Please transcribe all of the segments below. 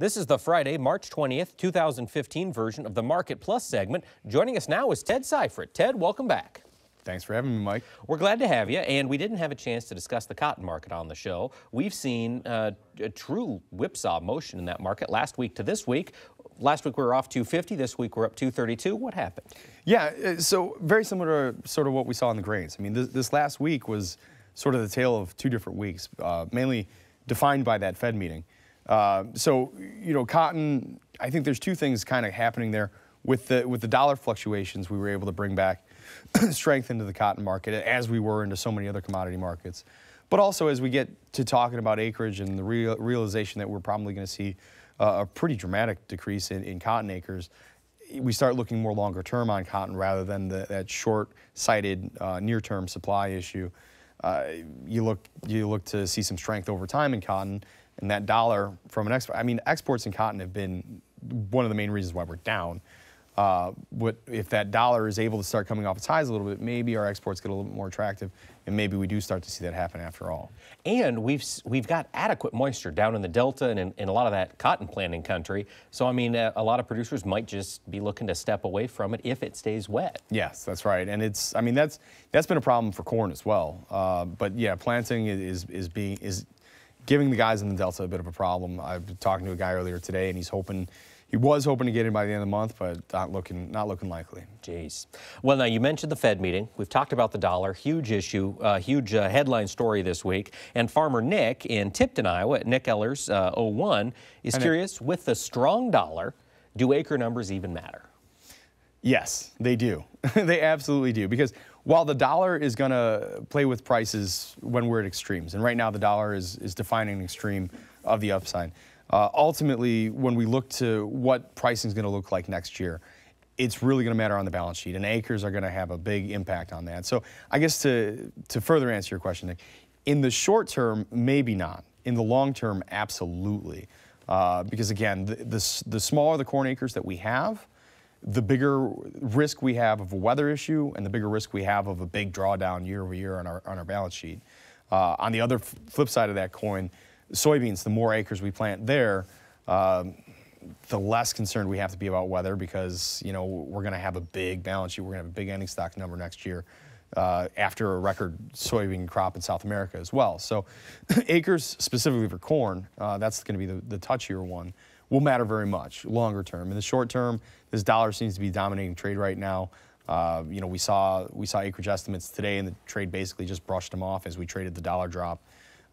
This is the Friday, March 20th, 2015 version of the Market Plus segment. Joining us now is Ted Seifert. Ted, welcome back. Thanks for having me, Mike. We're glad to have you, and we didn't have a chance to discuss the cotton market on the show. We've seen uh, a true whipsaw motion in that market last week to this week. Last week we were off 250, this week we're up 232. What happened? Yeah, uh, so very similar to sort of what we saw in the grains. I mean, this, this last week was sort of the tale of two different weeks, uh, mainly defined by that Fed meeting. Uh, so, you know, cotton, I think there's two things kind of happening there. With the, with the dollar fluctuations, we were able to bring back strength into the cotton market as we were into so many other commodity markets. But also as we get to talking about acreage and the real, realization that we're probably going to see uh, a pretty dramatic decrease in, in cotton acres, we start looking more longer term on cotton rather than the, that short-sighted uh, near-term supply issue. Uh, you look you look to see some strength over time in cotton, and that dollar from an export. I mean, exports in cotton have been one of the main reasons why we're down uh, what if that dollar is able to start coming off its highs a little bit, maybe our exports get a little bit more attractive, and maybe we do start to see that happen after all. And we've we've got adequate moisture down in the delta and in, in a lot of that cotton planting country. So I mean, a, uh, a, lot of producers might just be looking to step away from it if it stays wet. Yes, that's right. And it's I mean that's that's been a problem for corn as well. Uh, but yeah, planting is is being is giving the guys in the delta a bit of a problem. I've talking to a guy earlier today, and he's hoping he was hoping to get in by the end of the month, but not looking not looking likely. Jeez. Well, now you mentioned the Fed meeting. We've talked about the dollar, huge issue, uh, huge uh, headline story this week. And farmer Nick in Tipton, Iowa, Nick Ellers, uh, 01, is and curious. It, with the strong dollar, do acre numbers even matter? Yes, they do. they absolutely do because while the dollar is going to play with prices when we're at extremes, and right now the dollar is, is defining an extreme of the upside, uh, ultimately, when we look to what pricing is going to look like next year, it's really going to matter on the balance sheet, and acres are going to have a big impact on that. So, I guess to to further answer your question, Nick, in the short term, maybe not. In the long term, absolutely, uh, because again, the, the the smaller the corn acres that we have, the bigger risk we have of a weather issue, and the bigger risk we have of a big drawdown year over year on our on our balance sheet. Uh, on the other flip side of that coin, soybeans, the more acres we plant there, um, the less concerned we have to be about weather because you know we're going to have a big balance sheet. We're going to have a big ending stock number next year uh, after a record soybean crop in South America as well. So acres specifically for corn, uh, that's going to be the, the touchier one. Will matter very much longer term. In the short term, this dollar seems to be dominating trade right now. Uh, you know, we saw we saw acreage estimates today, and the trade basically just brushed them off as we traded the dollar drop.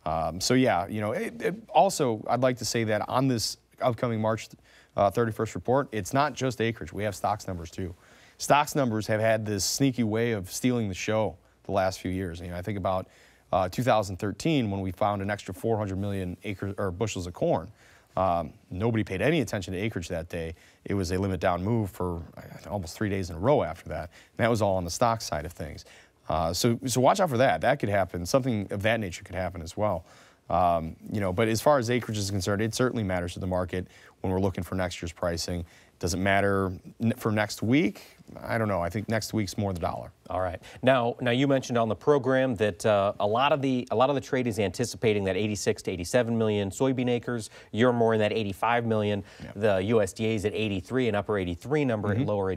Um, so yeah, you know. It, it also, I'd like to say that on this upcoming March uh, 31st report, it's not just acreage. We have stocks numbers too. Stocks numbers have had this sneaky way of stealing the show the last few years. You know, I think about uh, 2013 when we found an extra 400 million acres or bushels of corn. Um, nobody paid any attention to acreage that day. It was a limit down move for almost three days in a row after that. And that was all on the stock side of things. Uh, so, so watch out for that. That could happen. Something of that nature could happen as well. Um, you know, but as far as acreage is concerned, it certainly matters to the market when we're looking for next year's pricing. Does it matter for next week? I don't know. I think next week's more the dollar. All right. Now, now you mentioned on the program that uh, a lot of the a lot of the trade is anticipating that 86 to 87 million soybean acres. You're more in that 85 million. Yeah. The USDA is at 83 and upper 83 number mm -hmm. and mm-hmm. lower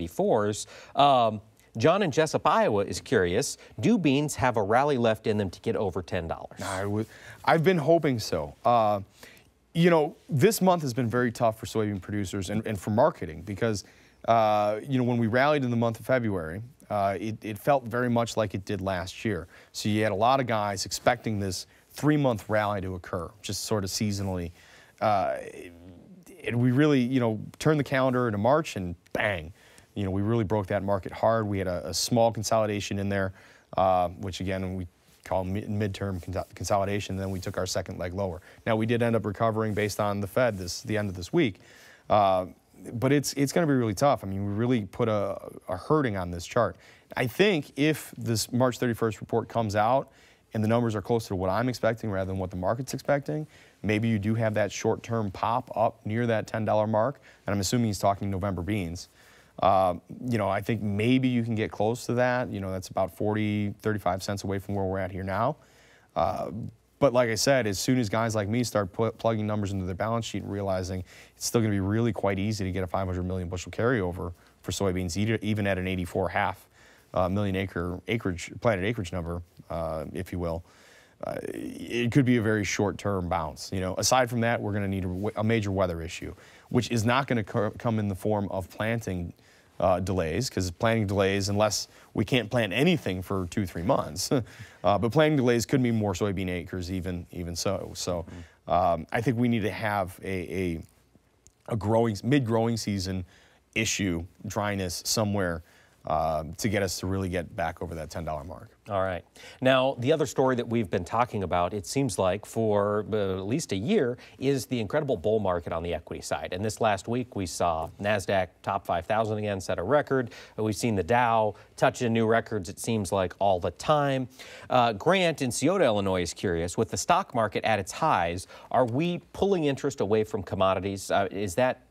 84s. Um, John in Jessup, Iowa is curious. Do beans have a rally left in them to get over $10? I have been hoping so. Uh, you know, this month has been very tough for soybean producers and, and for marketing because, uh, you know, when we rallied in the month of February, uh, it, it felt very much like it did last year. So you had a lot of guys expecting this three-month rally to occur, just sort of seasonally. Uh, and we really, you know, turned the calendar into March and bang, you know, we really broke that market hard. We had a, a small consolidation in there, uh, which again, we call midterm consolidation. Then we took our second leg lower. Now we did end up recovering based on the Fed this the end of this week, uh, but it's it's going to be really tough. I mean, we really put a, a hurting on this chart. I think if this March 31st report comes out and the numbers are closer to what I'm expecting rather than what the market's expecting, maybe you do have that short-term pop up near that $10 mark. And I'm assuming he's talking November beans. Uh, you know, I think maybe you can get close to that. You know, that's about 40, 35 cents away from where we're at here now. Uh, but like I said, as soon as guys like me start plugging numbers into their balance sheet and realizing it's still going to be really quite easy to get a 500 million bushel carryover for soybeans, even at an 84 half uh, million acre acreage planted acreage number, uh, if you will uh, it could be a very short-term bounce. You know, aside from that, we're going to need a, a, major weather issue, which is not going to come in the form of planting uh, delays, because planting delays, unless we can't plant anything for two, three months, uh, but planting delays could mean more soybean acres, even even so. So, um, I think we need to have a, a, a growing mid-growing season issue dryness somewhere um, to get us to really get back over that $10 mark. All right. Now, the other story that we've been talking about, it seems like for uh, at least a year, is the incredible bull market on the equity side. And this last week, we saw NASDAQ top 5,000 again, set a record. Uh, we've seen the Dow touching new records, it seems like, all the time. Uh, Grant in Scioto, Illinois is curious, with the stock market at its highs, are we pulling interest away from commodities? Uh, is that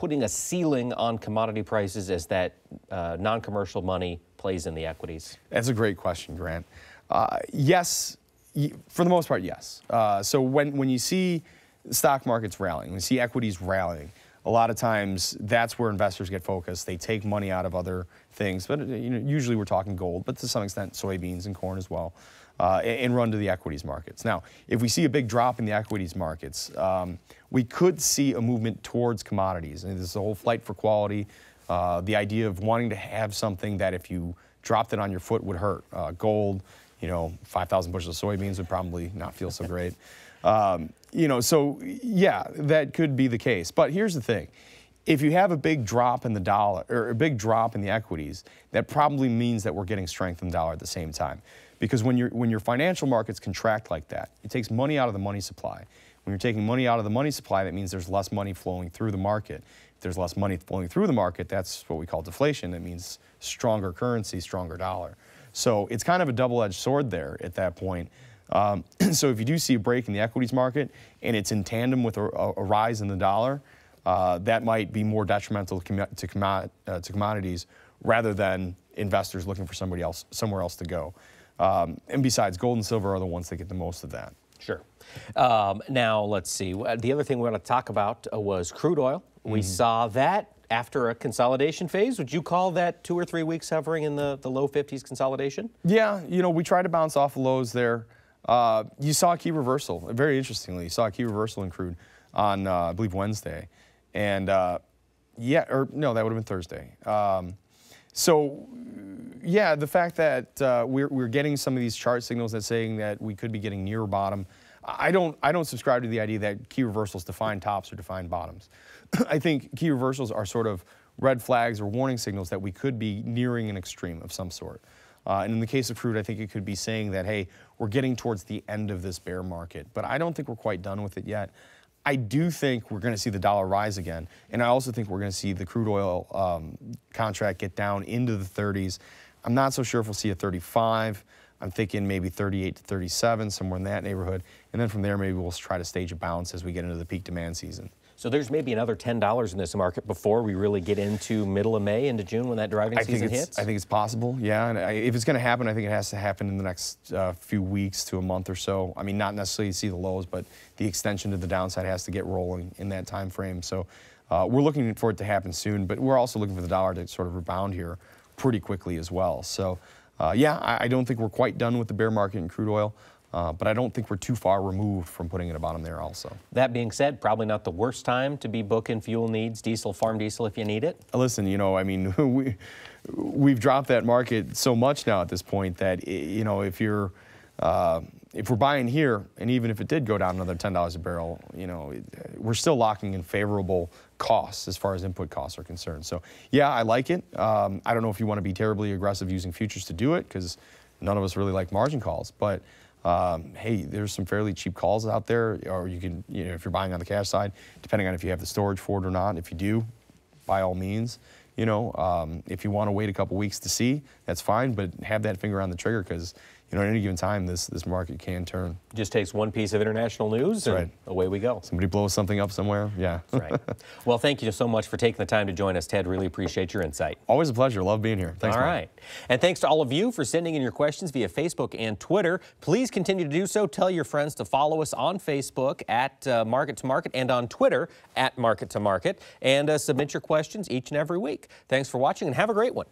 putting a ceiling on commodity prices as that uh, non commercial money plays in the equities? That's a great question, Grant. Uh, yes, for the most part, yes. Uh, so when, when you see stock markets rallying, when you see equities rallying, a lot of times that's where investors get focused. They take money out of other things, but you know, usually we're talking gold, but to some extent soybeans and corn as well, uh, and run to the equities markets. Now, if we see a big drop in the equities markets, um, we could see a movement towards commodities. And this whole flight for quality, uh, the idea of wanting to have something that if you dropped it on your foot would hurt. Uh, gold, you know, 5,000 bushels of soybeans would probably not feel so great. Um, you know, so yeah, that could be the case. But here's the thing. If you have a big drop in the dollar or a big drop in the equities, that probably means that we're getting strength in the dollar at the same time. Because when, you when your financial markets contract like that, it takes money out of the money supply. When you're taking money out of the money supply, that means there's less money flowing through the market. If there's less money flowing through the market, that's what we call deflation. That means stronger currency, stronger dollar. So it's kind of a double-edged sword there at that point. Um, so if you do see a break in the equities market and it's in tandem with a, a rise in the dollar, uh, that might be more detrimental to, to, uh, to, commodities rather than investors looking for somebody else, somewhere else to go. Um, and besides, gold and silver are the ones that get the most of that. Sure. Um, now, let's see. The other thing we want to talk about uh, was crude oil. We mm -hmm. saw that after a consolidation phase. Would you call that two or three weeks hovering in the, the low 50s consolidation? Yeah, you know, we try to bounce off lows there. Uh, you saw a key reversal, very interestingly, you saw a key reversal in crude on, uh, I believe, Wednesday. And uh, yeah, or no, that would have been Thursday. Um, so, yeah, the fact that uh, we're, we're getting some of these chart signals that saying that we could be getting near bottom I don't, I don't subscribe to the idea that key reversals define tops or define bottoms. I think key reversals are sort of red flags or warning signals that we could be nearing an extreme of some sort. Uh, and in the case of crude, I think it could be saying that, hey, we're getting towards the end of this bear market. But I don't think we're quite done with it yet. I do think we're going to see the dollar rise again. And I also think we're going to see the crude oil um, contract get down into the 30s. I'm not so sure if we'll see a 35. I'm thinking maybe 38 to 37, somewhere in that neighborhood. And then from there, maybe we'll try to stage a bounce as we get into the peak demand season. So there's maybe another $10 in this market before we really get into middle of May, into June when that driving I season hits? I think it's possible, yeah. And I, if it's going to happen, I think it has to happen in the next uh, few weeks to a month or so. I mean, not necessarily see the lows, but the extension to the downside has to get rolling in that time frame. So uh, we're looking for it to happen soon, but we're also looking for the dollar to sort of rebound here pretty quickly as well. So uh, yeah, I, I, don't think we're quite done with the bear market in crude oil. Uh, but I don't think we're too far removed from putting it a bottom there also. That being said, probably not the worst time to be booking fuel needs, diesel, farm diesel if you need it. Uh, listen, you know, I mean, we, we've dropped that market so much now at this point that, you know, if you're, uh, if we're buying here, and even if it did go down another $10 a barrel, you know, we're still locking in favorable costs as far as input costs are concerned. So yeah, I like it. Um, I don't know if you want to be terribly aggressive using futures to do it because none of us really like margin calls, but um, hey, there's some fairly cheap calls out there, or you can, you know, if you're buying on the cash side, depending on if you have the storage for it or not. If you do, by all means, you know, um, if you want to wait a couple weeks to see, that's fine, but have that finger on the trigger because you know, at any given time, this, this market can turn. Just takes one piece of international news and right. away we go. Somebody blows something up somewhere, yeah. right. Well, thank you so much for taking the time to join us, Ted. Really appreciate your insight. Always a pleasure. Love being here. Thanks, All right. Mike. And thanks to all of you for sending in your questions via Facebook and Twitter. Please continue to do so. Tell your friends to follow us on Facebook at uh, Market to Market and on Twitter at Market to Market and uh, submit your questions each and every week. Thanks for watching and have a great one.